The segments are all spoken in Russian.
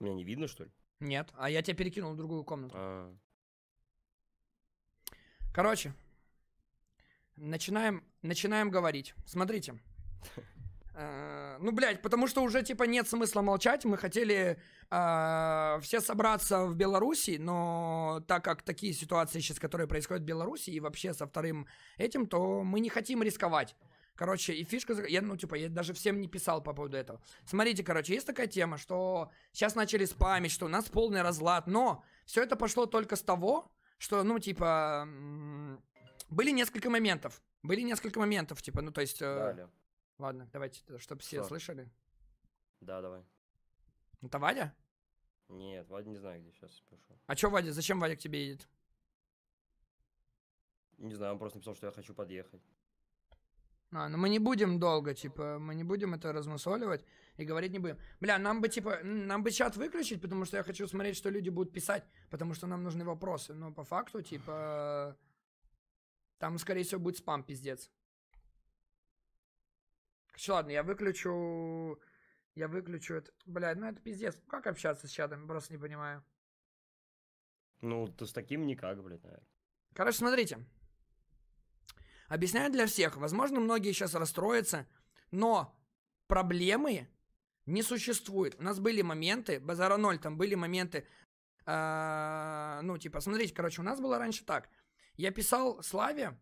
Меня не видно, что ли? Нет, а я тебя перекинул в другую комнату. А. Короче, начинаем, начинаем говорить. Смотрите. Э, ну, блядь, потому что уже, типа, нет смысла молчать. Мы хотели э, все собраться в Беларуси, но так как такие ситуации сейчас, которые происходят в Беларуси и вообще со вторым этим, то мы не хотим рисковать. Короче, и фишка, я, ну, типа, я даже всем не писал по поводу этого. Смотрите, короче, есть такая тема, что сейчас начали спамить, что у нас полный разлад, но все это пошло только с того, что, ну, типа, были несколько моментов. Были несколько моментов, типа, ну, то есть... Э... Ладно, давайте, чтобы все что? слышали. Да, давай. Это Вадя? Нет, Вадя не знаю, где сейчас пошел. А чё, Вадя, зачем Вадя к тебе едет? Не знаю, он просто написал, что я хочу подъехать. А, ну мы не будем долго, типа, мы не будем это размусоливать и говорить не будем. Бля, нам бы, типа, нам бы чат выключить, потому что я хочу смотреть, что люди будут писать, потому что нам нужны вопросы. Но по факту, типа, там, скорее всего, будет спам, пиздец. Короче, ладно, я выключу... Я выключу это. Блядь, ну это пиздец. Как общаться с чатом? Просто не понимаю. Ну, то с таким никак, блядь, наверное. Короче, смотрите. Объясняю для всех. Возможно, многие сейчас расстроятся, но проблемы не существует. У нас были моменты, базара ноль, там были моменты, э, ну, типа, смотрите, короче, у нас было раньше так. Я писал Славе,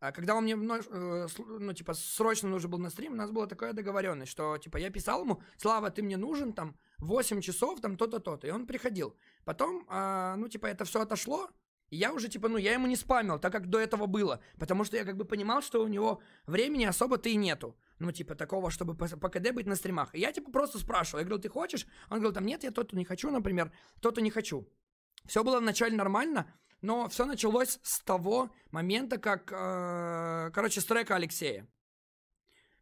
а, когда он мне, э, ну, типа, срочно нужен был на стрим, у нас была такая договоренность, что, типа, я писал ему, Слава, ты мне нужен, там, 8 часов, там, то-то, то-то, и он приходил. Потом, э, ну, типа, это все отошло, и я уже, типа, ну, я ему не спамил, так как до этого было. Потому что я как бы понимал, что у него времени особо-то и нету. Ну, типа, такого, чтобы по, по КД быть на стримах. И я, типа, просто спрашивал. Я говорил, ты хочешь? Он говорил, там, нет, я то-то не хочу, например, то-то не хочу. Все было вначале нормально, но все началось с того момента, как, э, короче, с трека Алексея.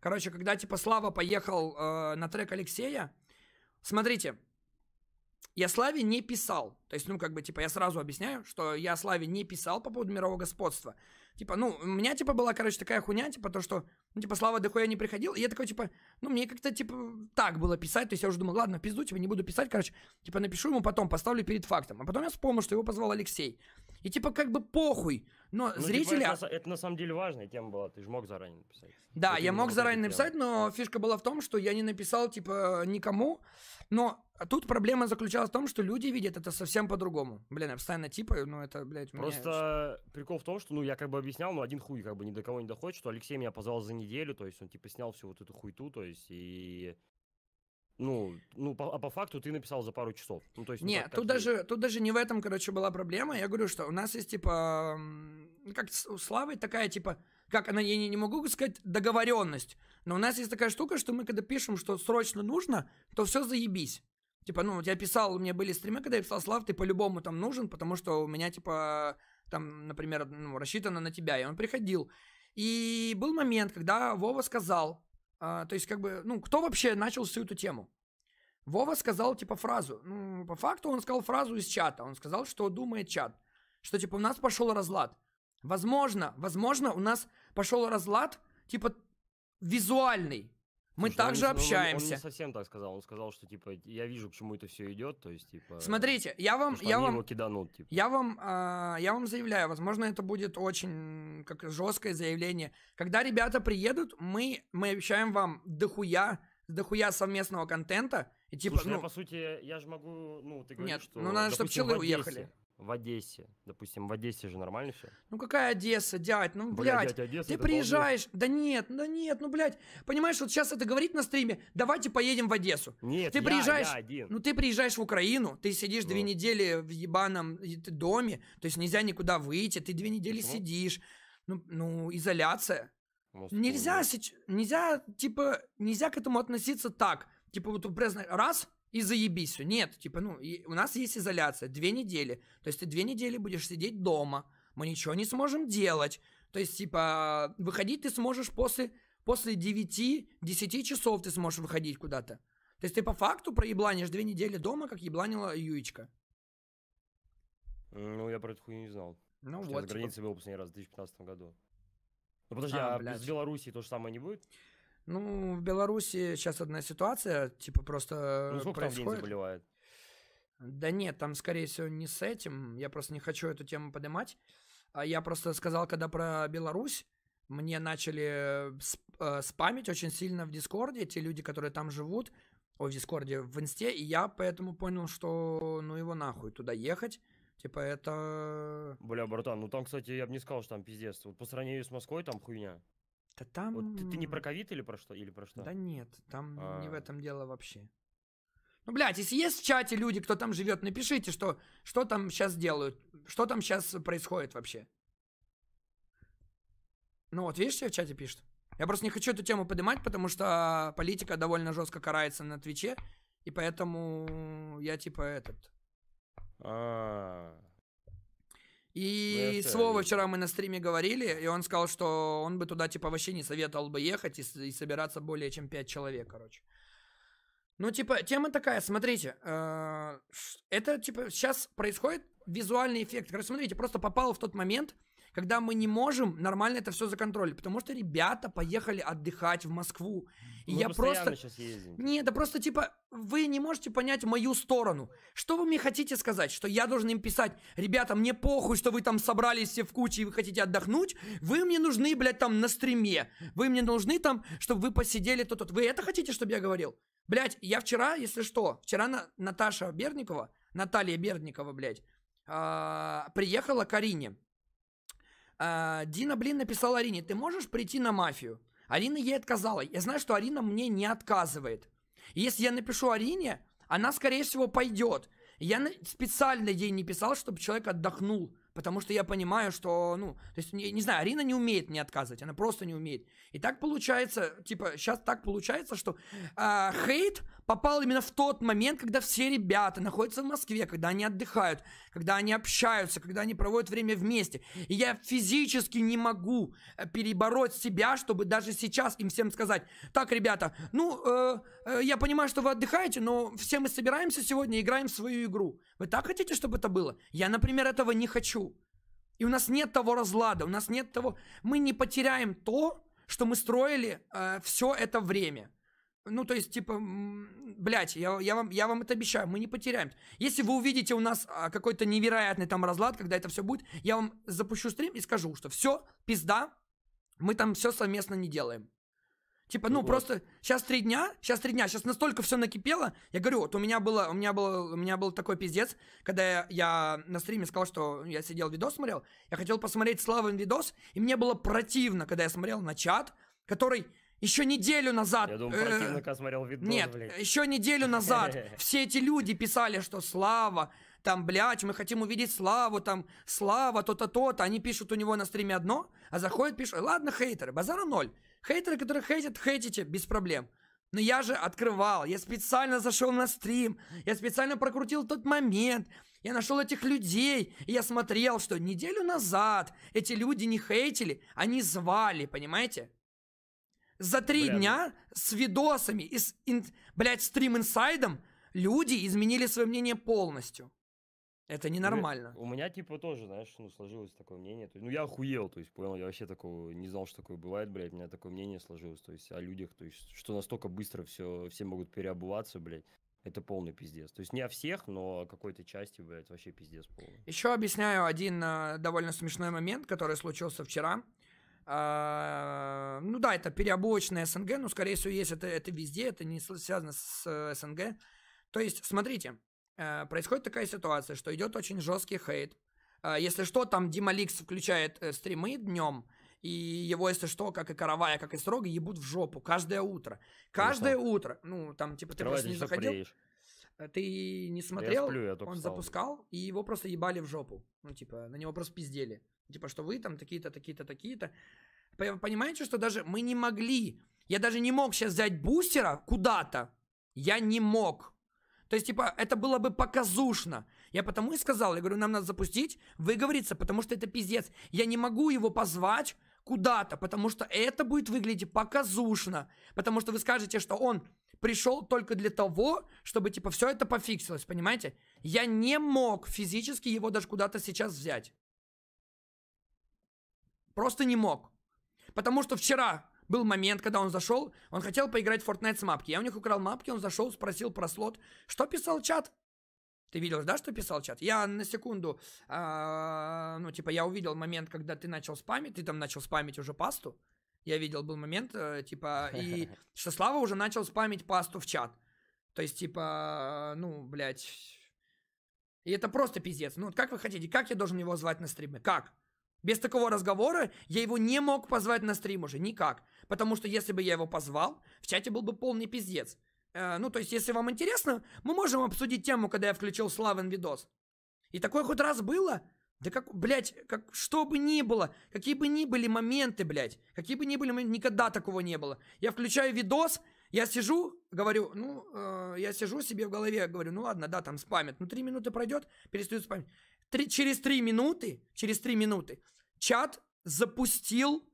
Короче, когда, типа, Слава поехал э, на трек Алексея, смотрите, я Славе не писал. То есть, ну, как бы, типа, я сразу объясняю, что я Славе не писал по поводу мирового господства. Типа, ну, у меня, типа, была, короче, такая хуйня, типа, то, что ну, типа, Слава Дехуя не приходил. И я такой, типа, ну, мне как-то, типа, так было писать. То есть я уже думал, ладно, пизду, типа, не буду писать, короче. Типа, напишу ему потом, поставлю перед фактом. А потом я вспомнил, что его позвал Алексей. И, типа, как бы похуй. Но ну, типа, зрители... Типа, это, а это, на самом деле важная тема была. Ты же мог заранее написать. Да, это я мог заранее написать, но фишка была в том, что я не написал, типа, никому. Но тут проблема заключалась в том, что люди видят это совсем по-другому. Блин, я постоянно типа, ну это, блядь, Просто меня... прикол в том, что, ну, я как бы объяснял, но один хуй как бы ни до кого не доходит, что Алексей меня позвал за неделю неделю, то есть он типа снял всю вот эту хуйту, то есть и ну, ну по, а по факту ты написал за пару часов. Ну, то есть, ну, Нет, ну, тут, даже, тут даже не в этом, короче, была проблема. Я говорю, что у нас есть, типа, ну, как у Славы такая, типа, как она, я не, не могу сказать, договоренность, но у нас есть такая штука, что мы когда пишем, что срочно нужно, то все заебись. Типа, ну, я писал, у меня были стримы, когда я писал, Слав, ты по-любому там нужен, потому что у меня, типа, там, например, ну, рассчитано на тебя. И он приходил. И был момент, когда Вова сказал, а, то есть как бы, ну, кто вообще начал всю эту тему? Вова сказал, типа, фразу. Ну, по факту он сказал фразу из чата. Он сказал, что думает чат. Что, типа, у нас пошел разлад. Возможно, возможно, у нас пошел разлад, типа, визуальный. Мы Слушай, ну, также он, общаемся. Ну, он, он не совсем так сказал. Он сказал, что типа я вижу, к чему это все идет, то есть типа. Смотрите, я вам, я вам, киданут, типа. я вам, э, я вам заявляю, возможно, это будет очень как жесткое заявление. Когда ребята приедут, мы мы обещаем вам дохуя, дохуя совместного контента и типа. Слушай, ну, я, ну по сути, я же могу, ну ты говоришь, нет, что. ну надо, чтобы челы уехали в Одессе. Допустим, в Одессе же нормально все. Ну какая Одесса, дядь? Ну, блядь, блядь Одесса, ты приезжаешь. Полный... Да нет, да нет, ну, блядь. Понимаешь, вот сейчас это говорит на стриме, давайте поедем в Одессу. Нет, ты я, приезжаешь, я один. Ну ты приезжаешь в Украину, ты сидишь ну. две недели в ебаном доме, то есть нельзя никуда выйти, ты две недели Почему? сидишь. Ну, ну, изоляция. Может, нельзя, сич... нельзя, типа, нельзя к этому относиться так. Типа, вот, раз, и заебись все. Нет, типа, ну, у нас есть изоляция, две недели. То есть ты две недели будешь сидеть дома, мы ничего не сможем делать. То есть, типа, выходить ты сможешь после, после 9-10 часов ты сможешь выходить куда-то. То есть ты по факту проебланишь две недели дома, как ебланила Юечка. Ну, я про эту хуйню не знал. Ну Потому вот. Я за типа. границей был последний раз в 2015 году. Ну подожди, а, а блядь. без Белоруссии то же самое не будет? Ну, в Беларуси сейчас одна ситуация, типа просто Ну, сколько э, происходит. там в день заболевает? Да нет, там, скорее всего, не с этим. Я просто не хочу эту тему поднимать. А я просто сказал, когда про Беларусь, мне начали э, э, спамить очень сильно в Дискорде, те люди, которые там живут, о, в Дискорде, в Инсте, и я поэтому понял, что ну его нахуй туда ехать. Типа это... Бля, братан, ну там, кстати, я бы не сказал, что там пиздец. Вот по сравнению с Москвой там хуйня. Да там... Вот ты, ты не про ковид или про что? Или про что? Да нет, там а... не в этом дело вообще. Ну, блядь, если есть в чате люди, кто там живет, напишите, что, что там сейчас делают, что там сейчас происходит вообще. Ну вот, видишь, что в чате пишет. Я просто не хочу эту тему поднимать, потому что политика довольно жестко карается на Твиче, и поэтому я типа этот... А -а -а. Ну, и ну, Слово вчера мы на стриме говорили, и он сказал, что он бы туда типа вообще не советовал бы ехать и, и собираться более чем 5 человек, короче. Ну, типа, тема такая, смотрите, э, это, типа, сейчас происходит визуальный эффект. Короче, смотрите, просто попал в тот момент, когда мы не можем нормально это все законтролить, потому что ребята поехали отдыхать в Москву. И мы я просто... сейчас ездим. Не, да просто типа, вы не можете понять мою сторону. Что вы мне хотите сказать? Что я должен им писать, ребята, мне похуй, что вы там собрались все в куче и вы хотите отдохнуть, вы мне нужны, блядь, там на стриме, вы мне нужны там, чтобы вы посидели то-то. Вы это хотите, чтобы я говорил? Блядь, я вчера, если что, вчера на, Наташа Берникова, Наталья Берникова, блядь, а, приехала к Арине. «А, Дина, блин, написала Арине, ты можешь прийти на мафию? Арина ей отказала. Я знаю, что Арина мне не отказывает. если я напишу Арине, она, скорее всего, пойдет. Я специально ей не писал, чтобы человек отдохнул. Потому что я понимаю, что, ну, то есть, не, не знаю, Арина не умеет мне отказывать, она просто не умеет. И так получается, типа, сейчас так получается, что э, хейт попал именно в тот момент, когда все ребята находятся в Москве, когда они отдыхают, когда они общаются, когда они проводят время вместе. И я физически не могу э, перебороть себя, чтобы даже сейчас им всем сказать, так, ребята, ну, э, э, я понимаю, что вы отдыхаете, но все мы собираемся сегодня, и играем в свою игру. Вы так хотите, чтобы это было? Я, например, этого не хочу. И у нас нет того разлада, у нас нет того... Мы не потеряем то, что мы строили э, все это время. Ну, то есть, типа, блядь, я, я, вам, я вам это обещаю, мы не потеряем. Если вы увидите у нас а, какой-то невероятный там разлад, когда это все будет, я вам запущу стрим и скажу, что все, пизда, мы там все совместно не делаем. Типа, ну, ну вот. просто сейчас три дня, сейчас три дня, сейчас настолько все накипело. Я говорю, вот у меня было, у меня было, у меня был такой пиздец, когда я, я на стриме сказал, что я сидел видос смотрел, я хотел посмотреть Славин видос, и мне было противно, когда я смотрел на чат, который еще неделю назад. Я думал, э, противно, когда смотрел видос. Нет, блядь. еще неделю назад все эти люди писали, что Слава, там, блядь, мы хотим увидеть Славу, там, Слава, то-то, то-то. Они пишут у него на стриме одно, а заходят, пишут, ладно, хейтеры, базара ноль. Хейтеры, которые хейтят, хейтите, без проблем. Но я же открывал, я специально зашел на стрим, я специально прокрутил тот момент, я нашел этих людей, и я смотрел, что неделю назад эти люди не хейтили, они а звали, понимаете? За три Блядь. Ну дня с видосами и с, ин, блядь, стрим-инсайдом люди изменили свое мнение полностью. Это ненормально. У меня, типа, тоже, знаешь, ну, сложилось такое мнение. То есть, ну, я охуел, то есть, понял, я вообще такого не знал, что такое бывает, блядь. У меня такое мнение сложилось, то есть, о людях, то есть, что настолько быстро все, все могут переобуваться, блядь. Это полный пиздец. То есть не о всех, но о какой-то части, блядь, вообще пиздец полный. Еще объясняю один э, довольно смешной момент, который случился вчера. Э, ну да, это переобувочная СНГ, но, скорее всего, есть это, это везде, это не связано с э, СНГ. То есть, смотрите, Э, происходит такая ситуация, что идет очень жесткий хейт. Э, если что, там Дима Ликс включает э, стримы днем, и его, если что, как и Каравая, как и Строго, ебут в жопу каждое утро. Каждое Хорошо. утро. Ну, там, типа, ты Каравай, просто не заходил. Приедешь. Ты не смотрел, я сплю, я он встал. запускал, и его просто ебали в жопу. Ну, типа, на него просто пиздели. Типа, что вы там такие-то, такие-то, такие-то. Понимаете, что даже мы не могли... Я даже не мог сейчас взять бустера куда-то. Я не мог. То есть, типа, это было бы показушно. Я потому и сказал, я говорю, нам надо запустить, выговориться, потому что это пиздец. Я не могу его позвать куда-то, потому что это будет выглядеть показушно. Потому что вы скажете, что он пришел только для того, чтобы, типа, все это пофиксилось, понимаете? Я не мог физически его даже куда-то сейчас взять. Просто не мог. Потому что вчера был момент, когда он зашел, он хотел поиграть в Fortnite с мапки. Я у них украл мапки, он зашел, спросил про слот. Что писал чат? Ты видел, да, что писал чат? Я на секунду, э, ну, типа, я увидел момент, когда ты начал спамить, ты там начал спамить уже пасту. Я видел, был момент, э, типа, и Шеслава уже начал спамить пасту в чат. То есть, типа, ну, блядь. И это просто пиздец. Ну, вот как вы хотите, как я должен его звать на стримы? Как? Без такого разговора я его не мог позвать на стрим уже, никак. Потому что если бы я его позвал, в чате был бы полный пиздец. Э, ну, то есть, если вам интересно, мы можем обсудить тему, когда я включил Славен видос. И такое хоть раз было? Да как, блядь, как, что бы ни было, какие бы ни были моменты, блядь, какие бы ни были, никогда такого не было. Я включаю видос, я сижу, говорю, ну, э, я сижу себе в голове, говорю, ну ладно, да, там спамят. Ну, три минуты пройдет, перестают спамить. Три, через три минуты, через три минуты чат запустил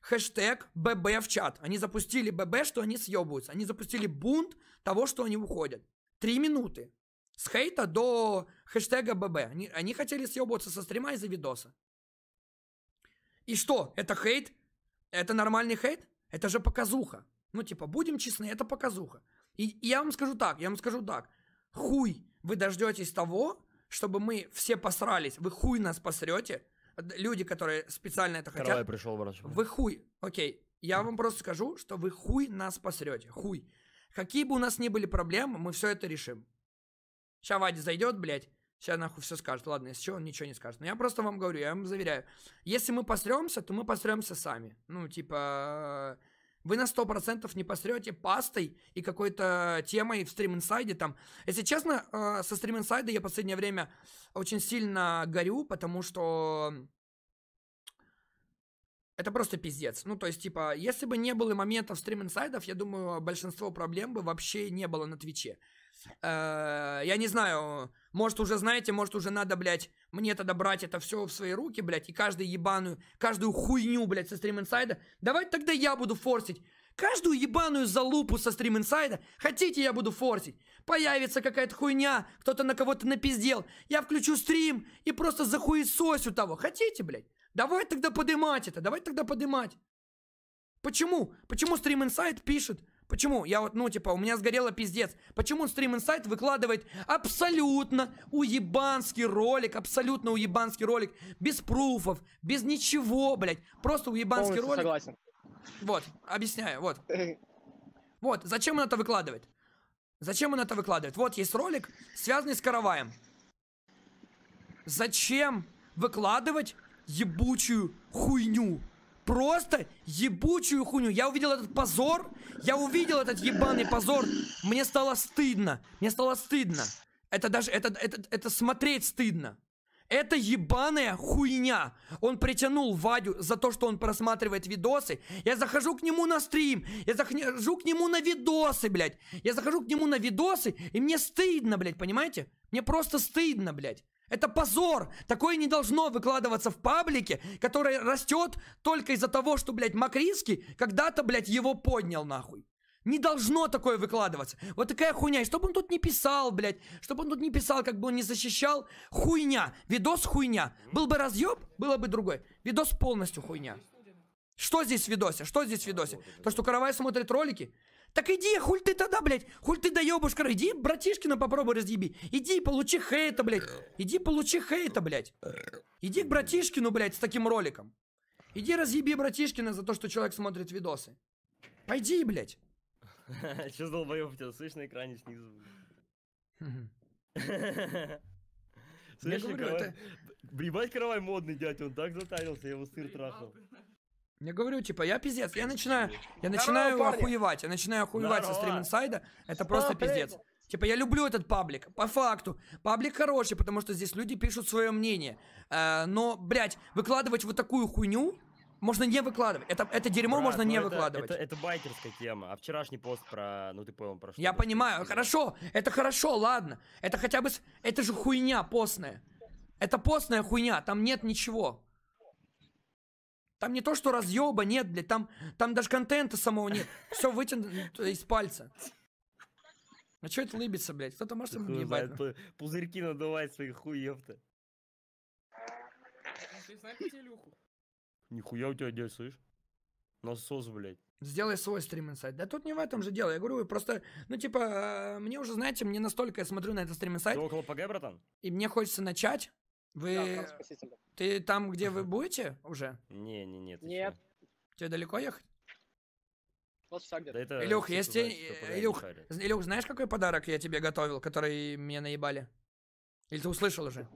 хэштег ББ в чат. Они запустили ББ, что они съебываются. Они запустили бунт того, что они уходят. Три минуты. С хейта до хэштега ББ. Они, они хотели съебываться со стрима из-за видоса. И что? Это хейт? Это нормальный хейт? Это же показуха. Ну, типа, будем честны, это показуха. И, и я вам скажу так, я вам скажу так. Хуй вы дождетесь того, чтобы мы все посрались. Вы хуй нас посрете. Люди, которые специально это хотят. Каравай пришел, врач. Вы хуй. Окей. Я вам просто скажу, что вы хуй нас посрете. Хуй. Какие бы у нас ни были проблемы, мы все это решим. Сейчас Вадя зайдет, блядь. Сейчас нахуй все скажет. Ладно, если чего, он ничего не скажет. Но я просто вам говорю, я вам заверяю. Если мы посремся, то мы посремся сами. Ну, типа... Вы на 100% не посрете пастой и какой-то темой в Stream Inside. Там. Если честно, э, со Stream Inside я в последнее время очень сильно горю, потому что это просто пиздец. Ну, то есть, типа, если бы не было моментов стрим-инсайдов, я думаю, большинство проблем бы вообще не было на Твиче. Э, я не знаю, может, уже знаете, может, уже надо, блядь, мне тогда брать это все в свои руки, блядь, и каждую ебаную, каждую хуйню, блядь, со стрим инсайда, давайте тогда я буду форсить. Каждую ебаную залупу со стрим инсайда, хотите, я буду форсить. Появится какая-то хуйня, кто-то на кого-то напиздел. Я включу стрим и просто захуесосю того. Хотите, блядь? Давай тогда подымать это, давай тогда подымать. Почему? Почему стрим инсайд пишет, Почему? Я вот, ну, типа, у меня сгорело пиздец. Почему Stream Insight выкладывает абсолютно уебанский ролик, абсолютно уебанский ролик, без пруфов, без ничего, блядь. Просто уебанский Полностью ролик. согласен. Вот, объясняю, вот. Вот, зачем он это выкладывает? Зачем он это выкладывает? Вот есть ролик, связанный с караваем. Зачем выкладывать ебучую хуйню? Просто ебучую хуйню. Я увидел этот позор. Я увидел этот ебаный позор. Мне стало стыдно. Мне стало стыдно. Это даже... Это, это, это смотреть стыдно. Это ебаная хуйня. Он притянул Вадю за то, что он просматривает видосы. Я захожу к нему на стрим. Я захожу к нему на видосы, блядь. Я захожу к нему на видосы, и мне стыдно, блядь, понимаете? Мне просто стыдно, блядь. Это позор! Такое не должно выкладываться в паблике, который растет только из-за того, что, блядь, Макриски когда-то, блядь, его поднял нахуй. Не должно такое выкладываться. Вот такая хуйня. И чтобы он тут не писал, блядь. Чтобы он тут не писал, как бы он не защищал. Хуйня. Видос хуйня. Был бы разъеб, было бы другой. Видос полностью хуйня. Что здесь в видосе? Что здесь в видосе? То, что каравай смотрит ролики? Так иди, хуль ты тогда, блядь, хуль ты доебушь, кра... иди братишкина попробуй разъеби. Иди, получи хейта, блядь. Иди, получи хейта, блядь. Иди к братишкину, блядь, с таким роликом. Иди разъеби братишкина за то, что человек смотрит видосы. Пойди, блядь. Че долбоёб тебя, слышно на экране снизу? Слышь, говорю, это... Ебать, каравай модный дядь, он так затарился, я его сыр трахал. Я говорю, типа, я пиздец, я начинаю, я начинаю Здорово, охуевать, я начинаю охуевать Здорово. со стриминсайда, это просто Здорово. пиздец. Типа, я люблю этот паблик, по факту. Паблик хороший, потому что здесь люди пишут свое мнение. Э, но, блядь, выкладывать вот такую хуйню, можно не выкладывать. Это, это дерьмо Брат, можно ну не это, выкладывать. Это, это байкерская тема. А вчерашний пост про... Ну ты понял, про что. Я понимаю. Сказал. Хорошо. Это хорошо, ладно. Это хотя бы... Это же хуйня постная. Это постная хуйня. Там нет ничего. Там не то, что разъеба, нет, блядь, там, там даже контента самого нет. Все вытянуто из пальца. А что это лыбится, блядь? Кто-то может ему ебать. А пузырьки надувает своих хуев-то. Ну, ты знаешь Нихуя у тебя дядь, слышь? Насос, блядь. Сделай свой стрим инсайт. Да тут не в этом же дело. Я говорю, просто, ну, типа, а, мне уже, знаете, мне настолько, я смотрю на этот стрим инсайт. Ты около ПГ, братан? И мне хочется начать вы... Да, Ты там, где вы будете уже? Не, не, нет. Нет. Тебе далеко ехать? Полчаса где-то. Да это Илюх, есть, Илюх, Илюх, знаешь, какой подарок я тебе готовил, который мне наебали? Или ты услышал уже?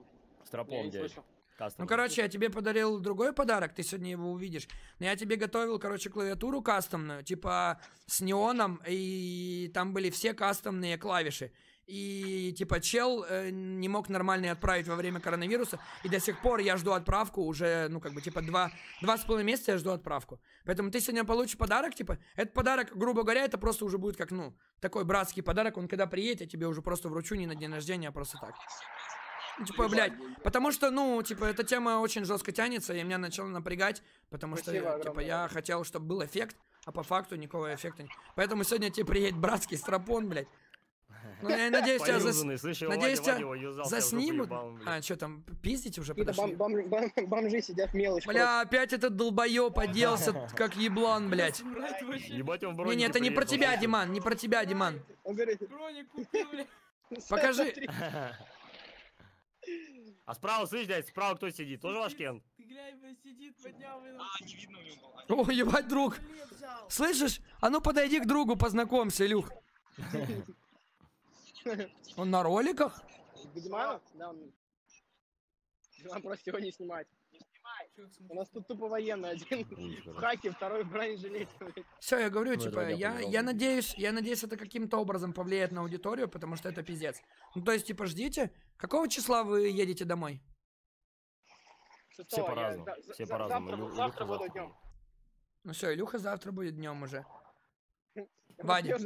Стропом, дядь. Кастом. Ну, короче, я тебе подарил другой подарок, ты сегодня его увидишь. Но я тебе готовил, короче, клавиатуру кастомную, типа с неоном, и там были все кастомные клавиши и типа чел э, не мог нормально отправить во время коронавируса, и до сих пор я жду отправку уже, ну как бы типа два, два с половиной месяца я жду отправку. Поэтому ты сегодня получишь подарок, типа, этот подарок, грубо говоря, это просто уже будет как, ну, такой братский подарок, он когда приедет, я тебе уже просто вручу не на день рождения, а просто так. Ну, типа, блядь, потому что, ну, типа, эта тема очень жестко тянется, и меня начало напрягать, потому Спасибо, что, типа, огромное. типа, я хотел, чтобы был эффект, а по факту никакого эффекта нет. Поэтому сегодня тебе приедет братский стропон, блядь, ну, я надеюсь, тебя зас... надеюсь, тебя заснимут. А, что там, пиздить уже подошли? бомжи сидят мелочь. Бля, опять этот долбоёб оделся, как еблан, блядь. Ебать, он Не, не, это не про тебя, Диман, не про тебя, Диман. Покажи. А справа, слышь, дядь, справа кто сидит? Тоже ваш Кен? его. А, а? О, ебать, друг. Слышишь? А ну подойди к другу, познакомься, Илюх. Он на роликах? Гудиманов? Да, он... Гудиман просто его не снимать. У нас тут тупо военный один в хаке, второй в бронежилете. Все, я говорю, ну, типа, я, я надеюсь, я надеюсь, это каким-то образом повлияет на аудиторию, потому что это пиздец. Ну, то есть, типа, ждите. Какого числа вы едете домой? Все по-разному. Все по-разному. Завтра буду днем. Ну все, Илюха завтра будет днем уже. Вадик.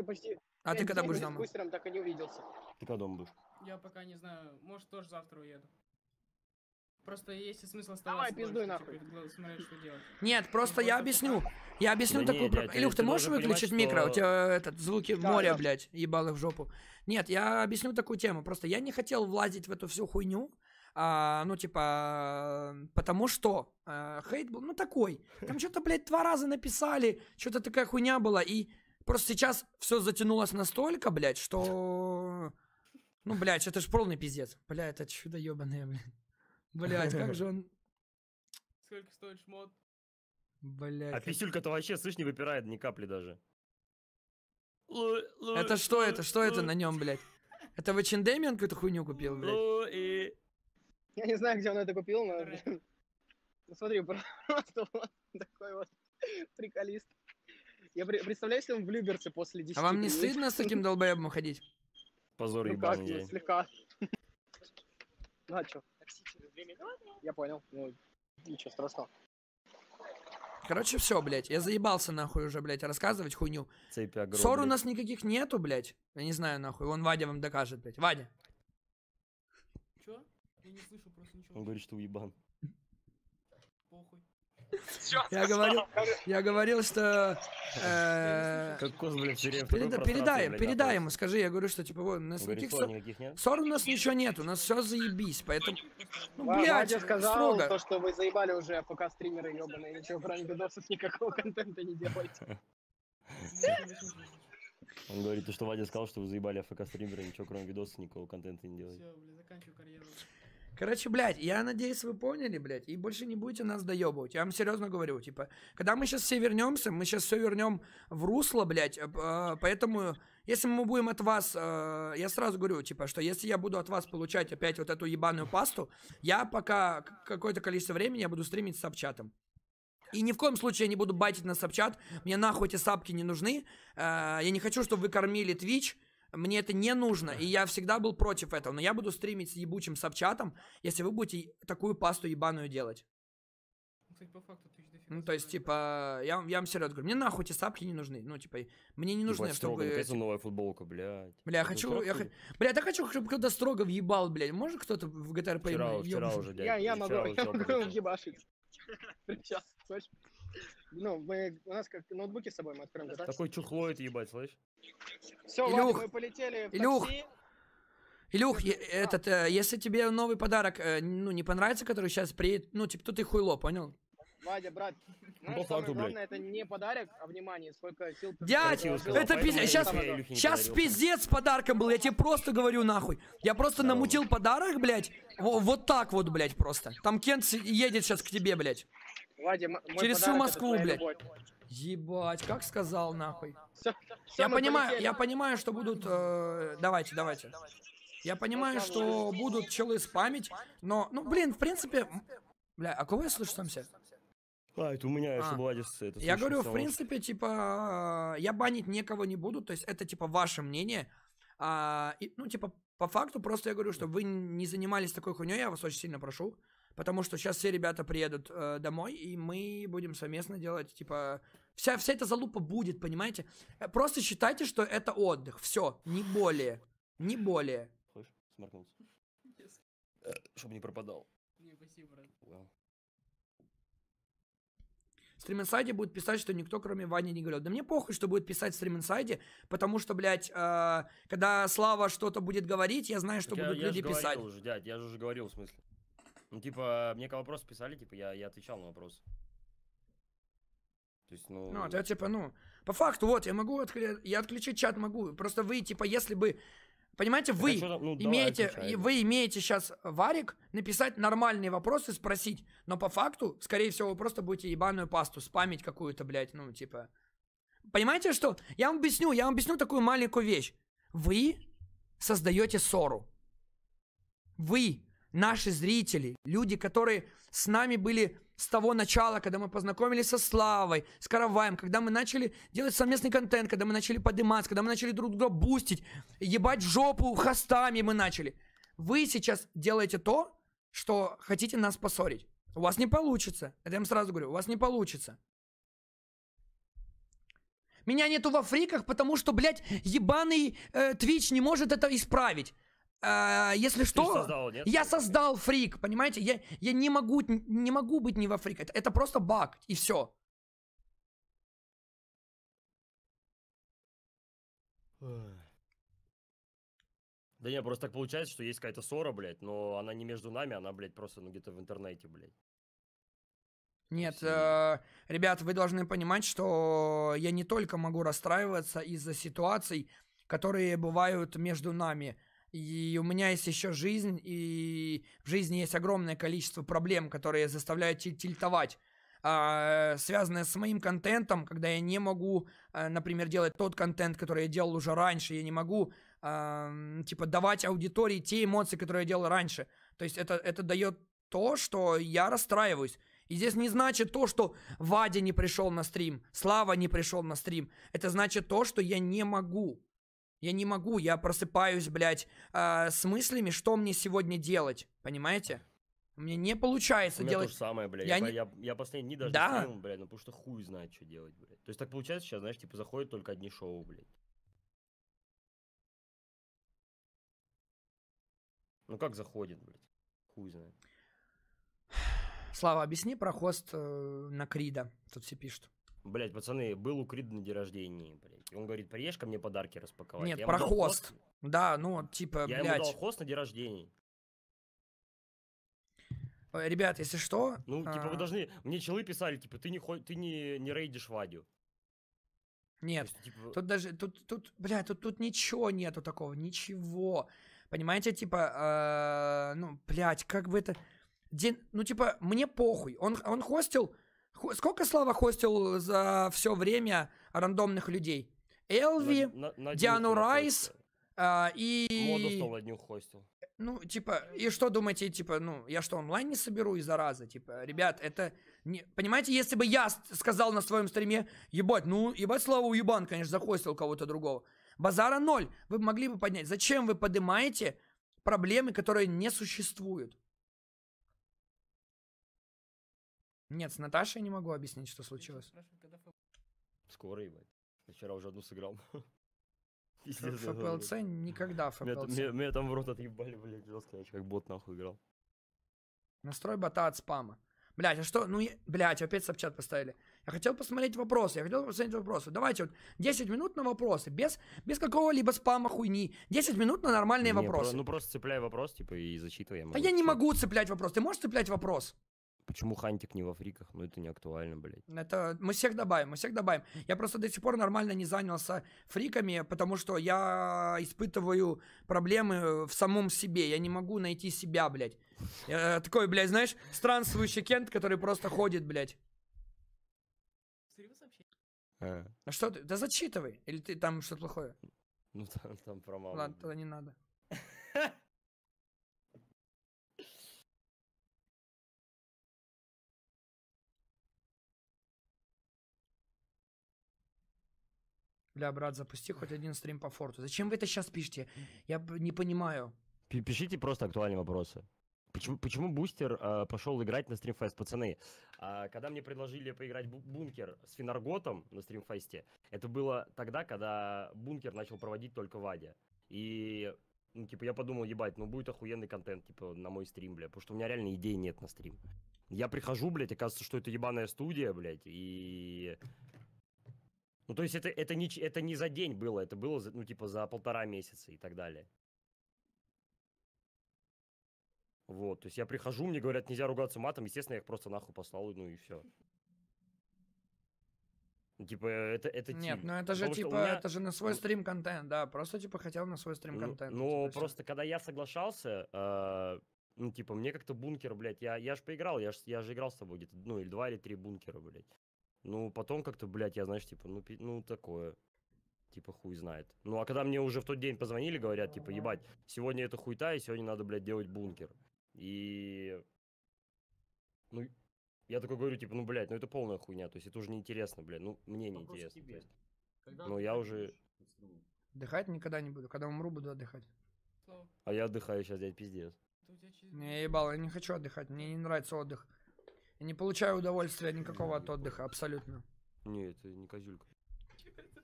А ты когда будешь дома? быстрым так и не увиделся. Ты когда дома будешь? Я пока не знаю. Может, тоже завтра уеду. Просто есть смысл оставаться. Давай, пиздуй нахуй. Типа, Смотреть, что делать. Нет, просто я объясню. Я объясню такую... не, Илюх, ты можешь выключить микро? У тебя этот, звуки Да, моря, да. блядь, ебал в жопу. Нет, я объясню такую тему. Просто я не хотел влазить в эту всю хуйню. а, ну, типа, потому что э, хейт был, ну, такой. Там что-то, блядь, два раза написали, что-то такая хуйня была, и Просто сейчас все затянулось настолько, блядь, что... Ну, блядь, это ж полный пиздец. Бля, это чудо ебаное, блядь. Блядь, как же он... Сколько стоит шмот? Блядь. А писюлька-то вообще, слышь, не выпирает ни капли даже. Это что это? Что это на нем, блядь? Это вы Чендемиан какую-то хуйню купил, блядь? Я не знаю, где он это купил, но... смотри, просто вот такой вот приколист. Я представляю, если он в Люберце после 10 А вам не стыдно с таким долбоебом ходить? Позор ну как, я слегка. Ну а чё? Я понял. Ну, ничего страшного. Короче, все, блядь. Я заебался нахуй уже, блядь, рассказывать хуйню. Цепи огромные. Ссор у нас никаких нету, блядь. Я не знаю, нахуй. Вон Вадя вам докажет, блядь. Вадя. Чё? Я не слышу просто ничего. Он говорит, что уебан. Похуй. Я говорил, я говорил, что... Э, как Коз, Передай, передай ему, скажи, я говорю, что, типа, вот, у нас ссор у нас ничего нет, у нас все заебись, поэтому... Ну, блядь, сказал то, что вы заебали уже, а пока стримеры ебаные, ничего кроме видосов никакого контента не делаете. Он говорит, что Вадя сказал, что вы заебали АФК стримеры, ничего кроме видосов, никакого контента не делаете. Все, бля, заканчиваю карьеру. Короче, блядь, я надеюсь, вы поняли, блядь, и больше не будете нас доебывать. Я вам серьезно говорю, типа, когда мы сейчас все вернемся, мы сейчас все вернем в русло, блядь, а, поэтому, если мы будем от вас, а, я сразу говорю, типа, что если я буду от вас получать опять вот эту ебаную пасту, я пока какое-то количество времени я буду стримить с сапчатом. И ни в коем случае я не буду байтить на сапчат. Мне нахуй эти сапки не нужны. А, я не хочу, чтобы вы кормили Twitch. Мне это не нужно, и я всегда был против этого. Но я буду стримить с ебучим Собчатом, если вы будете такую пасту ебаную делать. Ну, кстати, по факту, ты ну, то есть, типа, я, я вам серьезно говорю, мне нахуй эти сапки не нужны. Ну, типа, мне не нужны, Ебать, чтобы... Строго, типа... новая футболка, блядь. Бля, я ну, хочу... Я... Х... Бля, я так хочу, чтобы кто-то строго въебал, блядь. Может кто-то в ГТРП... Вчера, вчера уже, блядь. Я, я могу, я могу въебашить. Сейчас, хочешь? ну, мы, у нас как ноутбуки с собой мы откроем. Да? Такой чухлоид ебать, слышь? Все, Илюх, ладно, мы полетели в Илюх, такси. Илюх, я, этот, а. э, если тебе новый подарок, э, ну, не понравится, который сейчас приедет, ну, типа, тут ты хуйло, понял? Вадя, брат, знаешь, ну, самое главное, это не подарок, а внимание, сколько сил... Дядь, это пиздец, сейчас, сейчас пиздец с подарком был, я тебе просто говорю нахуй. Я просто да, намутил подарок, блядь, вот, вот так вот, блядь, просто. Там Кент едет сейчас к тебе, блядь. Вадим, Через всю Москву, блядь. Любовь. Ебать, как сказал нахуй. Все, все я понимаю, я понимаю, что будут. Э, давайте, давайте. Я понимаю, что будут челы спамить, но, ну, блин, в принципе, бля, а кого я слышу там себя? А, это у меня, если а, Владис, это Я говорю, в принципе, типа, а, я банить никого не буду, то есть это, типа, ваше мнение. А, и, ну, типа, по факту, просто я говорю, чтобы вы не занимались такой хуйней, я вас очень сильно прошу потому что сейчас все ребята приедут э, домой, и мы будем совместно делать, типа, вся, вся эта залупа будет, понимаете? Э, просто считайте, что это отдых, все, не более, не более. Слышь, сморкнулся? Yes. Э, чтобы не пропадал. Не, спасибо, брат. Well. Стрименсайде будет писать, что никто, кроме Вани, не говорил. Да мне похуй, что будет писать в стрименсайде, потому что, блядь, э, когда Слава что-то будет говорить, я знаю, что так будут я, люди я же писать. Говорил уже, дядь, я же уже говорил, в смысле. Ну, типа, мне вопросу писали, типа, я, я отвечал на вопрос. То есть, ну... Ну, это типа, ну... По факту, вот, я могу открыть... Я отключить чат могу. Просто вы, типа, если бы... Понимаете, вы а ну, имеете, давай, вы имеете сейчас варик написать нормальные вопросы, спросить, но по факту, скорее всего, вы просто будете ебаную пасту спамить какую-то, блядь, ну, типа... Понимаете, что? Я вам объясню, я вам объясню такую маленькую вещь. Вы создаете ссору. Вы наши зрители, люди, которые с нами были с того начала, когда мы познакомились со Славой, с Караваем, когда мы начали делать совместный контент, когда мы начали подниматься, когда мы начали друг друга бустить, ебать в жопу хостами мы начали. Вы сейчас делаете то, что хотите нас поссорить. У вас не получится. Это я вам сразу говорю, у вас не получится. Меня нету во фриках, потому что, блядь, ебаный э, Twitch не может это исправить а, если что, создал, нет? я создал фрик, понимаете? Я, я не, могу, не могу быть не во фрик. Это, это просто баг, и все. Да не, просто так получается, что есть какая-то ссора, блядь, но она не между нами, она, блядь, просто ну, где-то в интернете, блядь. Нет, э, ребят, вы должны понимать, что я не только могу расстраиваться из-за ситуаций, которые бывают между нами, и у меня есть еще жизнь, и в жизни есть огромное количество проблем, которые заставляют тильтовать а, э, связанное с моим контентом, когда я не могу, э, например, делать тот контент, который я делал уже раньше, я не могу, а, типа, давать аудитории те эмоции, которые я делал раньше. То есть это, это дает то, что я расстраиваюсь. И здесь не значит то, что Вадя не пришел на стрим, Слава не пришел на стрим. Это значит то, что я не могу. Я не могу, я просыпаюсь, блядь, э, с мыслями, что мне сегодня делать, понимаете? Мне не получается У меня делать... то же самое, блядь. Я, я, не... я, я последние дни даже да. не снимал, блядь, ну потому что хуй знает, что делать, блядь. То есть так получается сейчас, знаешь, типа заходят только одни шоу, блядь. Ну как заходит, блядь? Хуй знает. Слава, объясни про хост э, на Крида. Тут все пишут. Блять, пацаны, был у Крида на день рождения, блядь. он говорит, приедешь ко мне подарки распаковать? Нет, я про хост. хост. Да, ну, типа, я блядь. Я ему дал хост на день рождения. Э, ребят, если что... Ну, типа, а... вы должны... Мне челы писали, типа, ты не, хо... ты не, не рейдишь Вадю. Нет, есть, типа... тут даже... Тут, тут, блядь, тут, тут ничего нету такого, ничего. Понимаете, типа, э, ну, блядь, как бы это... День, ну, типа, мне похуй. Он, он хостил Сколько Слава хостил за все время рандомных людей? Элви, на, на, Диану на Райс а, и... Моду стол хостил. Ну, типа, и что думаете, типа, ну, я что, онлайн не соберу и зараза? Типа, ребят, это... Не... Понимаете, если бы я сказал на своем стриме, ебать, ну, ебать, Слава уебан, конечно, захостил кого-то другого. Базара ноль. Вы могли бы поднять. Зачем вы поднимаете проблемы, которые не существуют? Нет, с Наташей не могу объяснить, что случилось. Скоро, ебать. вчера уже одну сыграл. ФПЛЦ никогда ФПЛЦ. Меня там в рот отъебали, блядь, жестко. Я как бот нахуй играл. Настрой бота от спама. Блять, а что? Ну, я... блять, опять сапчат поставили. Я хотел посмотреть вопросы, я хотел посмотреть вопросы. Давайте вот 10 минут на вопросы, без, без какого-либо спама хуйни. 10 минут на нормальные не, вопросы. Про, ну просто цепляй вопрос, типа, и зачитывай. Я а я не могу цеплять вопрос. Ты можешь цеплять вопрос? Почему Хантик не во фриках? Ну это не актуально, блядь. Ну, это мы всех добавим, мы всех добавим. Я просто до сих пор нормально не занялся фриками, потому что я испытываю проблемы в самом себе. Я не могу найти себя, блядь. Я такой, блядь, знаешь, странствующий Кент, который просто ходит, блядь. А. а что ты? Да зачитывай. Или ты там что-то плохое? Ну там, там про маму. Ладно, тогда не надо. бля, брат, запусти хоть один стрим по форту. Зачем вы это сейчас пишете? Я не понимаю. Пишите просто актуальные вопросы. Почему, почему бустер э, а, пошел играть на стримфест, пацаны? Э, когда мне предложили поиграть бункер с Финарготом на стримфесте, это было тогда, когда бункер начал проводить только Вадя. И, ну, типа, я подумал, ебать, ну будет охуенный контент, типа, на мой стрим, бля, потому что у меня реально идей нет на стрим. Я прихожу, блядь, оказывается, что это ебаная студия, блядь, и ну, то есть это, это, не, это не за день было, это было, ну, типа, за полтора месяца и так далее. Вот, то есть я прихожу, мне говорят, нельзя ругаться матом, естественно, я их просто нахуй послал, ну и все. Ну, типа, это, это Нет, Нет, ну это же, Потому типа, меня... это же на свой стрим контент, да, просто, типа, хотел на свой стрим ну, контент. Ну, типа, просто, все. когда я соглашался, э, ну, типа, мне как-то бункер, блядь, я, я же поиграл, я же я же играл с тобой где-то, ну, или два, или три бункера, блядь. Ну, потом как-то, блядь, я, знаешь, типа, ну, пи- ну такое. Типа, хуй знает. Ну, а когда мне уже в тот день позвонили, говорят, типа, ебать, сегодня это хуйта, и сегодня надо, блядь, делать бункер. И... Ну, я такой говорю, типа, ну, блядь, ну это полная хуйня, то есть это уже неинтересно, блядь, ну, мне неинтересно. тебе. есть, Когда ну, я уже... Отдыхать никогда не буду. Когда умру, буду отдыхать. А я отдыхаю сейчас, дядь, пиздец. Не, ебал, я не хочу отдыхать, мне не нравится отдых. Я не получаю удовольствия никакого от отдыха, абсолютно. Не, это не козюлька.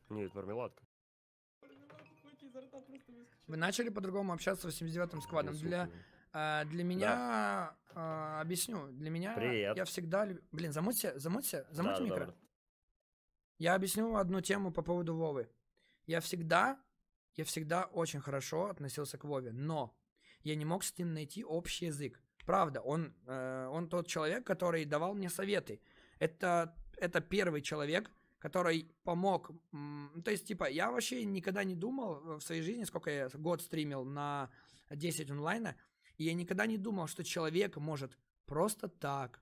Не, это мармеладка. Вы начали по-другому общаться с 89 м сквадом. Для, э, для меня... Да. Э, объясню. Для меня... Привет. Я всегда... Блин, замутьте, замутьте, замутьте да, микро. Да, да. Я объясню одну тему по поводу Вовы. Я всегда... Я всегда очень хорошо относился к Вове, но я не мог с ним найти общий язык. Правда, он, э, он тот человек, который давал мне советы. Это, это первый человек, который помог. Ну, то есть, типа, я вообще никогда не думал в своей жизни, сколько я год стримил на 10 онлайна, я никогда не думал, что человек может просто так,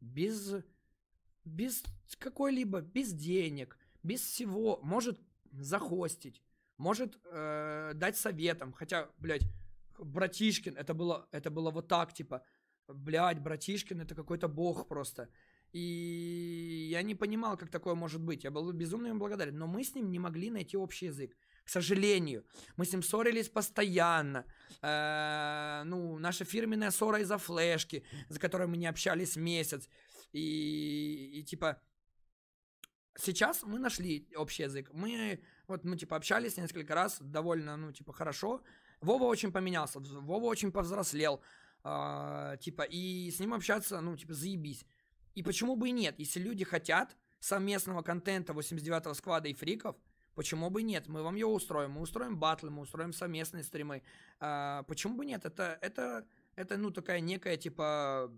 без, без какой-либо, без денег, без всего, может захостить, может э, дать советом. Хотя, блядь, братишкин, это было, это было вот так, типа, блядь, братишкин, это какой-то бог просто. И я не понимал, как такое может быть. Я был безумно ему благодарен. Но мы с ним не могли найти общий язык. К сожалению. Мы с ним ссорились постоянно. Э-э- ну, наша фирменная ссора из-за флешки, за которой мы не общались месяц. И, и типа... Сейчас мы нашли общий язык. Мы вот, мы ну, типа, общались несколько раз довольно, ну, типа, хорошо. Вова очень поменялся, Вова очень повзрослел, э, типа, и с ним общаться, ну, типа, заебись. И почему бы и нет, если люди хотят совместного контента 89-го сквада и фриков, почему бы и нет, мы вам его устроим, мы устроим батлы, мы устроим совместные стримы, э, почему бы нет, это, это, это, ну, такая некая, типа,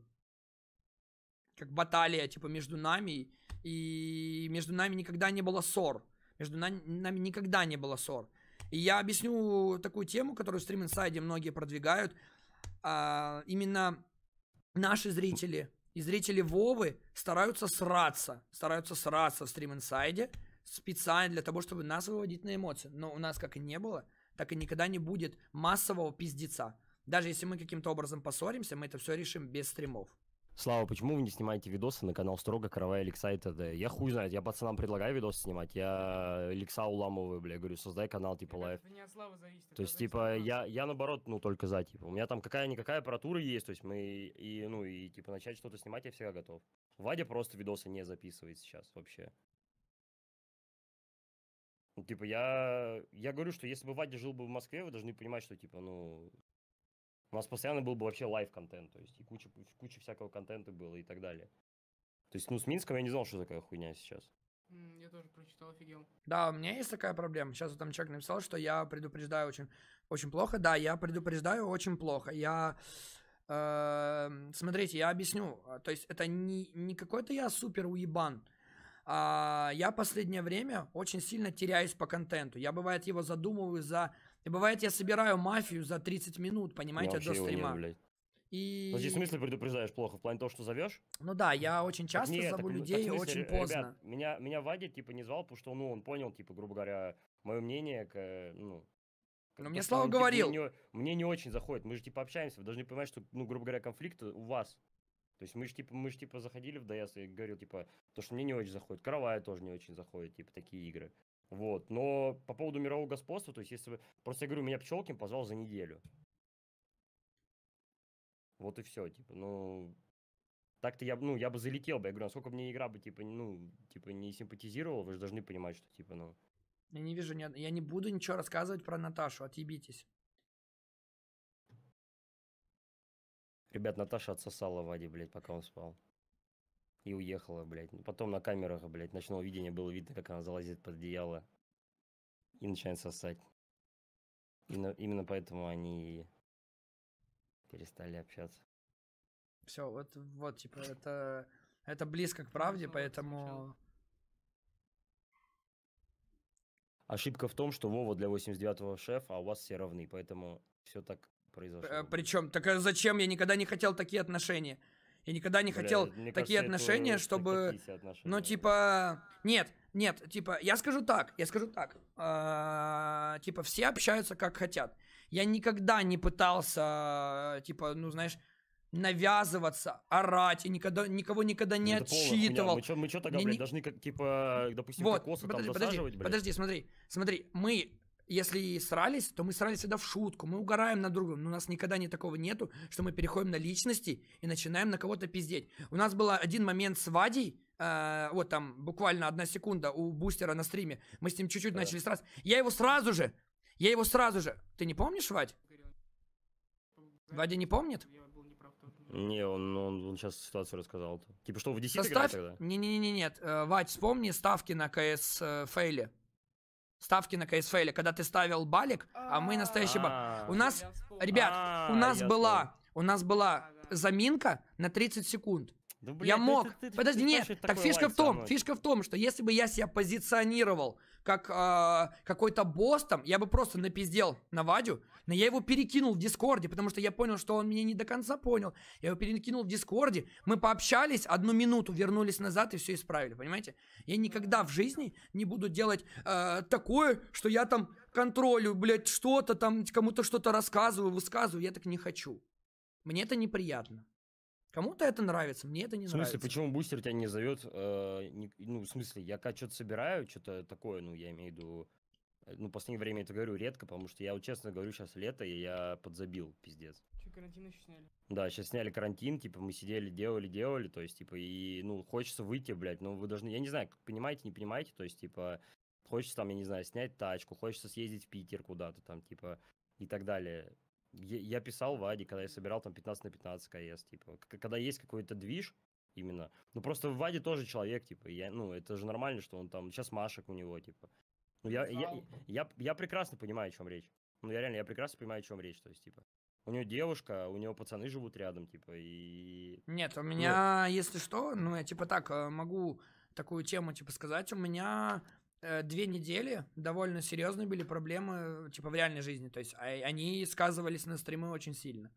как баталия, типа, между нами, и между нами никогда не было ссор, между нами никогда не было ссор. И я объясню такую тему, которую в Stream Inside многие продвигают. А, именно наши зрители и зрители Вовы стараются сраться, стараются сраться в Stream Inside специально для того, чтобы нас выводить на эмоции. Но у нас как и не было, так и никогда не будет массового пиздеца. Даже если мы каким-то образом поссоримся, мы это все решим без стримов. Слава, почему вы не снимаете видосы на канал Строго, Каравай, Лекса и т.д.? Я хуй знает, я пацанам предлагаю видосы снимать, я Лекса уламываю, бля, говорю, создай канал, типа, Лайф. Это не от славы зависит. То есть, типа, я, я наоборот, ну, только за, типа, у меня там какая-никакая аппаратура есть, то есть мы, и, ну, и, типа, начать что-то снимать я всегда готов. Вадя просто видосы не записывает сейчас вообще. Ну, типа, я, я говорю, что если бы Вадя жил бы в Москве, вы должны понимать, что, типа, ну, у нас постоянно был бы вообще лайв-контент, то есть и куча, куча всякого контента было и так далее. То есть, ну, с Минском я не знал, что такая хуйня сейчас. Я тоже прочитал, офигел. Да, у меня есть такая проблема. Сейчас вот там человек написал, что я предупреждаю очень, очень плохо. Да, я предупреждаю очень плохо. Я... Э, смотрите, я объясню. А, то есть это не, не какой-то я супер уебан. А, я последнее время очень сильно теряюсь по контенту. Я бывает его задумываю за и бывает, я собираю мафию за 30 минут, понимаете, до стрима. Нет, блядь. И... Подожди, в смысле предупреждаешь плохо? В плане того, что зовешь? Ну да, я очень часто так, нет, зову так, людей так, смысле, очень ребят, поздно. Ребят, меня, меня Вадик типа не звал, потому что ну, он понял, типа, грубо говоря, мое мнение, к, э, ну, но ну, мне Слава говорил. Типа, мне, не, мне не очень заходит. Мы же типа общаемся. Вы должны понимать, что, ну, грубо говоря, конфликт у вас. То есть мы же типа, мы же типа заходили в ДС и говорил, типа, то, что мне не очень заходит. Кровая тоже не очень заходит, типа, такие игры. Вот. Но по поводу мирового господства, то есть если бы... Просто я говорю, меня Пчелкин позвал за неделю. Вот и все, типа, ну... Так-то я, ну, я бы залетел бы. Я говорю, насколько мне игра бы, типа, ну, типа, не симпатизировала, вы же должны понимать, что, типа, ну... Я не вижу, нет, я не буду ничего рассказывать про Наташу, отъебитесь. Ребят, Наташа отсосала вади, блядь, пока он спал и уехала, блядь. Ну, потом на камерах, блядь, ночного видения было видно, как она залазит под одеяло и начинает сосать. Именно, именно поэтому они перестали общаться. Все, вот, вот, типа, это, это близко к правде, ну, поэтому... Ошибка в том, что Вова для 89-го шеф, а у вас все равны, поэтому все так произошло. Э, Причем, так э, зачем? Я никогда не хотел такие отношения. Я никогда не Бля, хотел такие кажется, отношения, чтобы... Отношения. Ну, типа... Нет, нет, типа, я скажу так, я скажу так. Э, типа, все общаются как хотят. Я никогда не пытался, типа, ну, знаешь, навязываться, орать, и никогда, никого никогда не ну, отчитывал. Мы мы что тогда, блядь, не... должны, как, типа, допустим, вот, кокосы подожди, там подожди, блядь? Подожди, смотри, смотри, мы если и срались, то мы срались всегда в шутку, мы угораем на другом, но у нас никогда не такого нету, что мы переходим на личности и начинаем на кого-то пиздеть. У нас был один момент с Вадей, э, вот там буквально одна секунда у бустера на стриме, мы с ним чуть-чуть да. начали сраться. Я его сразу же, я его сразу же, ты не помнишь, Вадь? Вадя не помнит? Не, он, он, он сейчас ситуацию рассказал. Типа что, в 10 Составь... тогда? Не-не-не, нет. Э, Вадь, вспомни ставки на КС э, фейле ставки на КСФЛ, когда ты ставил балик, а мы а. настоящий балик. У а, нас, ребят, а, у нас была, у нас была заминка на 30 секунд. Да, блядь, я мог. Ты, ты, ты, Подожди, ты нет. Так фишка в том, мной. фишка в том, что если бы я себя позиционировал как э, какой-то босс там, я бы просто напиздел на Вадю, но я его перекинул в Дискорде, потому что я понял, что он меня не до конца понял. Я его перекинул в Дискорде, мы пообщались одну минуту, вернулись назад и все исправили, понимаете? Я никогда в жизни не буду делать э, такое, что я там контролю, блядь, что-то там, кому-то что-то рассказываю, высказываю. Я так не хочу. Мне это неприятно. Кому-то это нравится, мне это не нравится. В смысле, нравится. почему бустер тебя не зовет? Э, не, ну, в смысле, я что-то собираю, что-то такое, ну, я имею в виду... Э, ну, в последнее время это говорю редко, потому что я, вот честно говорю, сейчас лето, и я подзабил, пиздец. Че, карантин еще сняли? Да, сейчас сняли карантин, типа, мы сидели, делали, делали, то есть, типа, и, ну, хочется выйти, блядь, ну вы должны, я не знаю, понимаете, не понимаете, то есть, типа, хочется там, я не знаю, снять тачку, хочется съездить в Питер куда-то там, типа, и так далее я писал Ваде, когда я собирал там 15 на 15 КС, типа, когда есть какой-то движ, именно. Ну, просто в Ваде тоже человек, типа, я, ну, это же нормально, что он там, сейчас Машек у него, типа. Ну, я, я, я, я прекрасно понимаю, о чем речь. Ну, я реально, я прекрасно понимаю, о чем речь, то есть, типа. У него девушка, у него пацаны живут рядом, типа, и... Нет, у ну, меня, ну. если что, ну, я, типа, так, э, могу такую тему, типа, сказать, у меня Э, две недели довольно серьезные были проблемы, типа, в реальной жизни. То есть а, они сказывались на стримы очень сильно.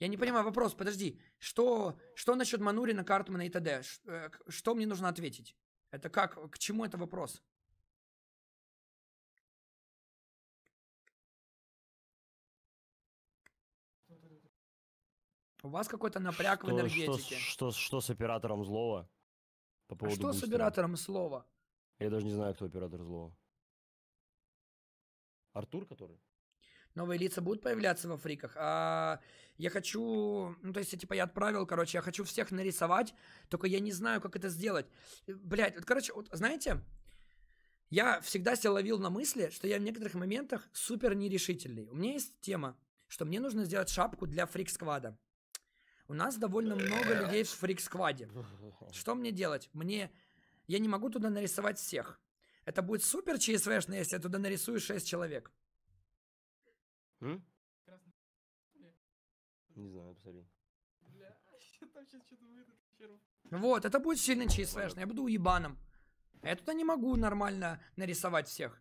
Я не понимаю вопрос, подожди. Что, что насчет Манурина, Картмана и т.д.? Э, что мне нужно ответить? Это как, к чему это вопрос? У вас какой-то напряг что, в энергетике. Что, что, что с оператором злого? По а поводу а что бустера? с оператором слова? Я даже не знаю, кто оператор злого. Артур, который? новые лица будут появляться во фриках. А я хочу, ну то есть, типа, я отправил, короче, я хочу всех нарисовать, только я не знаю, как это сделать. Блять, вот, короче, вот, знаете, я всегда себя ловил на мысли, что я в некоторых моментах супер нерешительный. У меня есть тема, что мне нужно сделать шапку для фрик-сквада. У нас довольно много людей в фрик-скваде. Что мне делать? Мне я не могу туда нарисовать всех. Это будет супер ЧСВшно, если я туда нарисую 6 человек. М? Не знаю, посмотри. А вот, это будет сильно ЧСВшно, я буду уебаном. я туда не могу нормально нарисовать всех.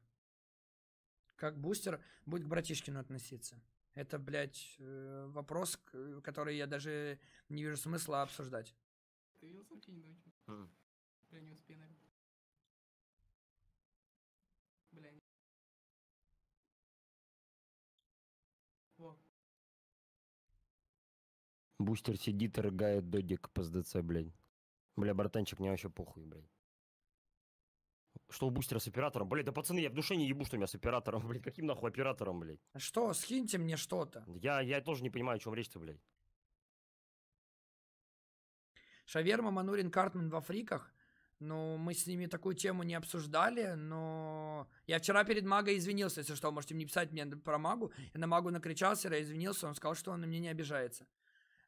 Как бустер будет к братишкину относиться. Это, блядь, э, вопрос, который я даже не вижу смысла обсуждать. Ты видел, не научился? Бля, не успею, наверное. Бля, не... Во. Бустер сидит рыгает додик по СДЦ, блядь. Бля, братанчик, мне вообще похуй, блядь. Что у бустера с оператором? Блядь, да пацаны, я в душе не ебу, что у меня с оператором, блядь. Каким нахуй оператором, блядь? А что, скиньте мне что-то. Я, я тоже не понимаю, о чем речь-то, блядь. Шаверма Манурин Картман во фриках ну, мы с ними такую тему не обсуждали, но... Я вчера перед Магой извинился, если что, можете мне писать мне про Магу. Я на Магу накричался, я извинился, он сказал, что он на меня не обижается.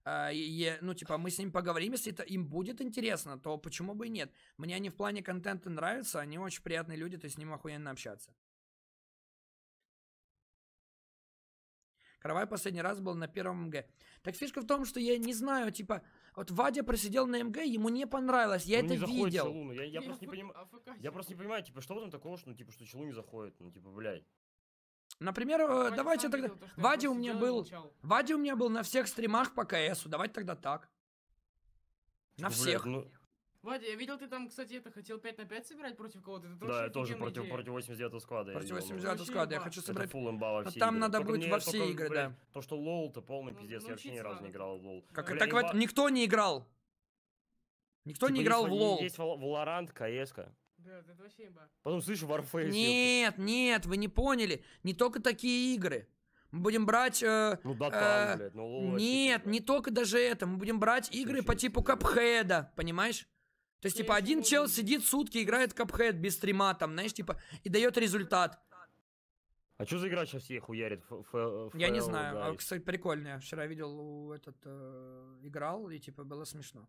А, и, ну, типа, мы с ним поговорим, если это им будет интересно, то почему бы и нет? Мне они в плане контента нравятся, они очень приятные люди, ты с ним охуенно общаться. Каравай последний раз был на первом МГ. Так фишка в том, что я не знаю, типа, вот Вадя просидел на МГ, ему не понравилось, я ну, это не видел. Челу, ну, я, я, просто не понимаю, я просто не понимаю, типа, что в этом такого, что, ну, типа, что Челу не заходит, ну, типа, блядь. Например, э, Вадя давайте тогда... Видел, то, Вадя у меня был... Вадя у меня был на всех стримах по КСу. Давайте тогда так. На ну, всех. ну... Вадя, я видел, ты там, кстати, это хотел 5 на 5 собирать против кого-то. Это да, я тоже против, против 89-го склада. Против 89-го склада, я хочу собрать. Это имба во а все а Там игры. надо только будет мне, во все только, игры, блядь, да. То, что лол-то полный ну, пиздец, ну, я вообще ни разу не играл в лол. Как, Бля, так имба... никто не играл. Никто типа, не играл в лол. Есть Valorant, CS. Да, это вообще имба. Потом, слышу Warface. Нет, нет, вы не поняли. Не только такие игры. Мы будем брать... Э, ну, Дотан, э, блядь, ну, лол, Нет, не только даже это. Мы будем брать игры по типу Капхеда, понимаешь? То есть, типа, один чел сидит сутки, играет капхед без стрима, там, знаешь, типа, и дает результат. А что за игра сейчас все хуярит? Ф -ф Я не знаю. а, кстати, прикольная. Вчера видел этот... Э, играл, и, типа, было смешно.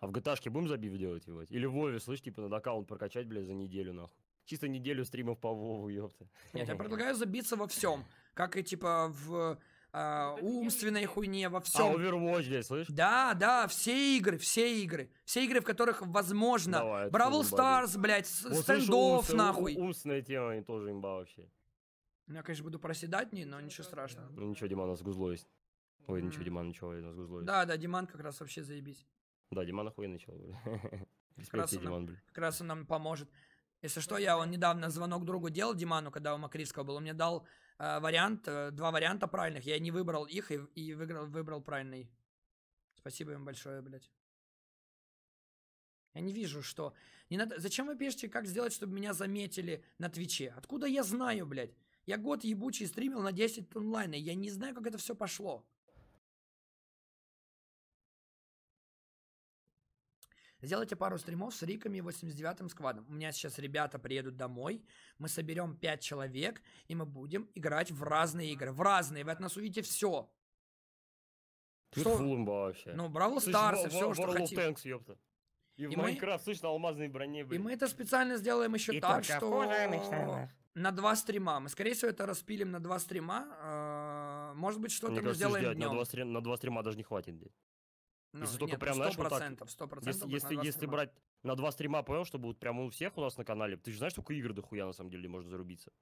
А в gta будем забив делать, его? Или в Вове, слышь, типа, надо аккаунт прокачать, блядь, за неделю, нахуй. Чисто неделю стримов по Вову, ёпта. Нет, я предлагаю забиться во всем. Как и, типа, в э, умственной хуйне, во всем. А Overwatch здесь, слышишь? Да, да, все игры, все игры. Все игры, в которых возможно. Давай, Бравл Старс, блядь, стендов, нахуй. Умственная тема, они тоже имба вообще. Ну, я, конечно, буду проседать, но ничего страшного. Ну, ничего, Диман, у нас гузло есть. Ой, mm. ничего, Диман, ничего, у нас гузло есть. Да, да, Диман как раз вообще заебись. Да, Диман охуенно начал. Как раз, он нам, нам поможет. Если что, я он недавно звонок другу делал, Диману, когда у Макритского был, он мне дал Э, вариант, э, два варианта правильных. Я не выбрал их и, и выиграл, выбрал правильный. Спасибо им большое, блядь. Я не вижу, что... Не надо... Зачем вы пишете, как сделать, чтобы меня заметили на Твиче? Откуда я знаю, блядь? Я год ебучий стримил на 10 онлайн, и я не знаю, как это все пошло. Сделайте пару стримов с Риками и 89-м сквадом. У меня сейчас ребята приедут домой, мы соберем 5 человек, и мы будем играть в разные игры. В разные. Вы от нас увидите все. Ты Что? вообще. Ну, Бравл Старс и все, что хотите. И, и в Майнкрафт, мы... слышно, алмазные брони, блин. И мы это специально сделаем еще и так, что... На два стрима. Мы, скорее всего, это распилим на два стрима. А, может быть, что-то мы сделаем днем. на два стрима даже не хватит. Ну, если только нет, ну, прям, 100%, знаешь, вот так, 100% если, если, если брать на два стрима, понял, чтобы вот прям у всех у нас на канале, ты же знаешь, сколько игр дохуя на самом деле можно зарубиться.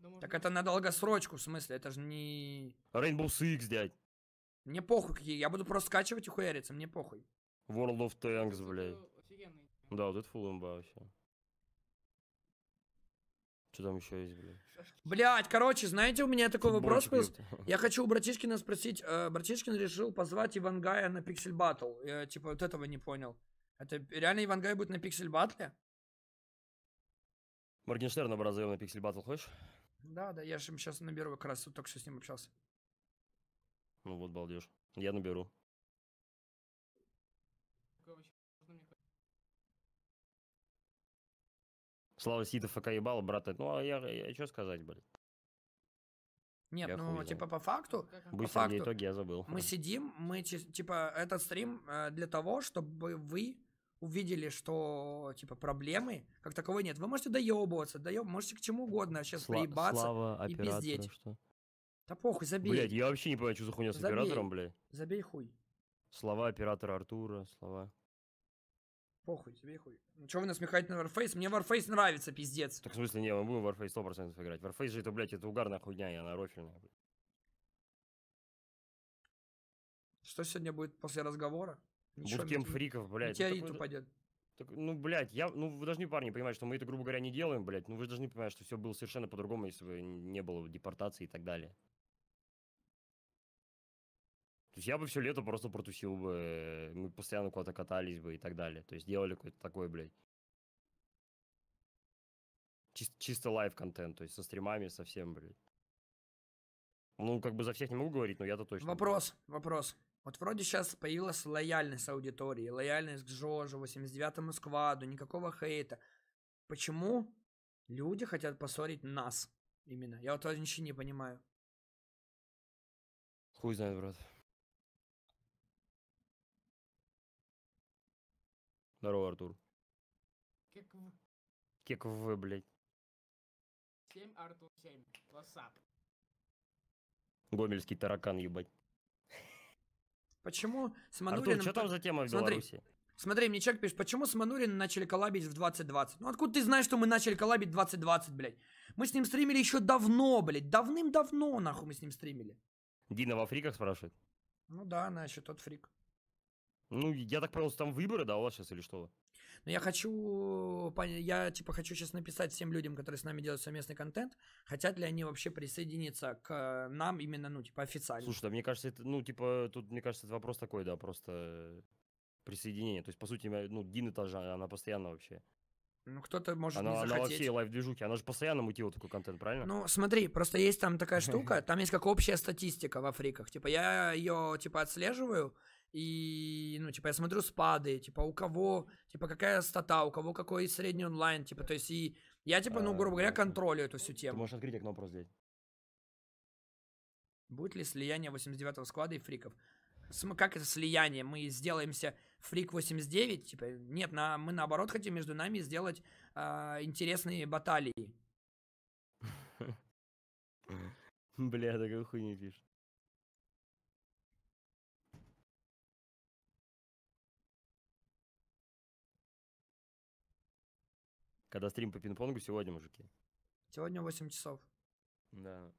Ну, так это на долгосрочку, в смысле, это же не... Rainbow Six, дядь. Мне похуй какие, я буду просто скачивать и хуяриться, мне похуй. World of Tanks, блядь. Да, вот это фулл вообще. Что там еще есть, блядь? Блядь, короче, знаете, у меня такой вопрос был. Я хочу у Братишкина спросить. Э, Братишкин решил позвать Ивангая на пиксель батл. Я, типа, вот этого не понял. Это реально Ивангай будет на пиксель батле? Моргенштерна образовал на пиксель батл, хочешь? Да, да, я же сейчас наберу, как раз вот только что с ним общался. Ну вот, балдеж. Я наберу. Слава Сита и ебала, брата. Ну, а я, я, я что сказать, блин? Нет, я ну, типа, по факту... Быстрее по факту, итоге я забыл. Мы сидим, мы, типа, этот стрим э, для того, чтобы вы увидели, что, типа, проблемы как таковой нет. Вы можете доебываться, доеб... можете к чему угодно сейчас Сла- приебаться слава и пиздеть. Что? Да похуй, забей. Блядь, я вообще не понимаю, что за хуйня с забей. оператором, блядь. Забей хуй. Слова оператора Артура, слова... Похуй тебе, хуй. Ну чё вы насмехаете на Warface? Мне Warface нравится, пиздец. Так в смысле, не, мы будем Warface 100% играть. Warface же это, блядь, это угарная хуйня, и она рофильная, блядь. Что сегодня будет после разговора? Ничего, Буткем фриков, блядь. Ну, Метеорит такой... упадет. Так, ну, блядь, я, ну, вы должны, парни, понимать, что мы это, грубо говоря, не делаем, блядь. Ну, вы должны понимать, что все было совершенно по-другому, если бы не было депортации и так далее. То есть я бы все лето просто протусил бы, э, мы постоянно куда-то катались бы и так далее. То есть делали какой-то такой, блядь, чис- чисто лайв-контент, то есть со стримами, со всем, блядь. Ну, как бы за всех не могу говорить, но я-то точно... Вопрос, буду. вопрос. Вот вроде сейчас появилась лояльность аудитории, лояльность к Жожу, 89-му скваду, никакого хейта. Почему люди хотят поссорить нас именно? Я вот вообще не понимаю. Хуй знает, брат. Здорово, Артур. Как в... Как в, блядь. 7, Артур, 7. Васап. Гомельский таракан, ебать. Почему с Манурином... Артур, что там за тема в Смотри. Беларуси? Смотри, мне человек пишет, почему с Манурин начали коллабить в 2020? Ну откуда ты знаешь, что мы начали коллабить в 2020, блядь? Мы с ним стримили еще давно, блядь. Давным-давно, нахуй, мы с ним стримили. Дина во фриках спрашивает? Ну да, она еще тот фрик. Ну, я так понял, там выборы, да, у вас сейчас или что? Ну, я хочу, я, типа, хочу сейчас написать всем людям, которые с нами делают совместный контент, хотят ли они вообще присоединиться к нам именно, ну, типа, официально. Слушай, да, мне кажется, это, ну, типа, тут, мне кажется, это вопрос такой, да, просто присоединение. То есть, по сути, ну, Дин этажа, она постоянно вообще. Ну, кто-то может она, не захотеть. Она вообще всей лайв-движухе, она же постоянно мутила такой контент, правильно? Ну, смотри, просто есть там такая штука, там есть как общая статистика в фриках. Типа, я ее, типа, отслеживаю, и, ну, типа, я смотрю спады, типа, у кого, типа, какая стата, у кого какой средний онлайн, типа, то есть, и я, типа, ну, а, грубо говоря, контролю эту всю тему. Ты можешь открыть окно просто здесь. Будет ли слияние 89-го склада и фриков? Как это слияние? Мы сделаемся фрик 89? Типа, нет, на, мы наоборот хотим между нами сделать э, интересные баталии. Бля, такую хуйню пишет. Когда стрим по пинг-понгу сегодня, мужики? Сегодня 8 часов. Да.